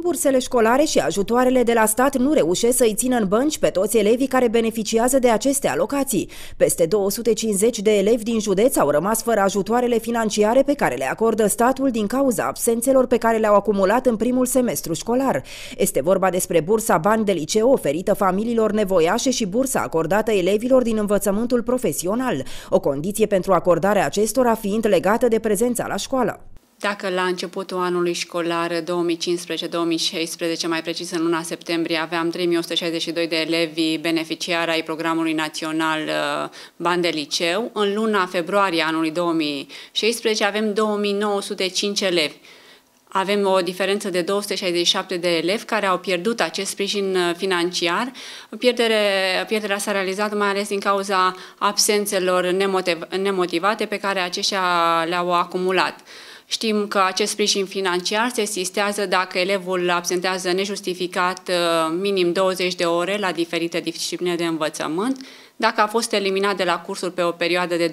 Bursele școlare și ajutoarele de la stat nu reușesc să-i țină în bănci pe toți elevii care beneficiază de aceste alocații. Peste 250 de elevi din județ au rămas fără ajutoarele financiare pe care le acordă statul din cauza absențelor pe care le-au acumulat în primul semestru școlar. Este vorba despre bursa bani de liceu oferită familiilor nevoiașe și bursa acordată elevilor din învățământul profesional, o condiție pentru acordarea acestora fiind legată de prezența la școală. Dacă la începutul anului școlar 2015-2016, mai precis în luna septembrie, aveam 3162 de elevi beneficiari ai programului național uh, Bani de Liceu, în luna februarie anului 2016 avem 2905 elevi. Avem o diferență de 267 de elevi care au pierdut acest sprijin uh, financiar. Pierdere, pierderea s-a realizat mai ales din cauza absențelor nemotivate pe care aceștia le-au acumulat. Știm că acest sprijin financiar se sistează dacă elevul absentează nejustificat uh, minim 20 de ore la diferite discipline de învățământ, dacă a fost eliminat de la cursuri pe o perioadă de 2-3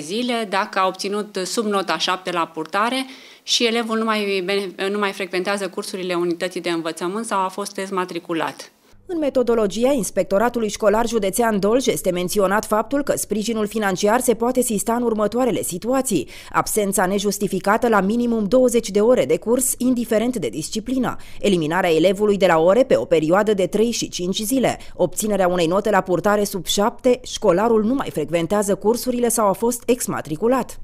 zile, dacă a obținut sub nota 7 la purtare și elevul nu mai, nu mai frecventează cursurile unității de învățământ sau a fost dezmatriculat. În metodologia Inspectoratului Școlar Județean Dolj este menționat faptul că sprijinul financiar se poate sista în următoarele situații. Absența nejustificată la minimum 20 de ore de curs, indiferent de disciplina, eliminarea elevului de la ore pe o perioadă de 3 și 5 zile, obținerea unei note la purtare sub 7, școlarul nu mai frecventează cursurile sau a fost exmatriculat.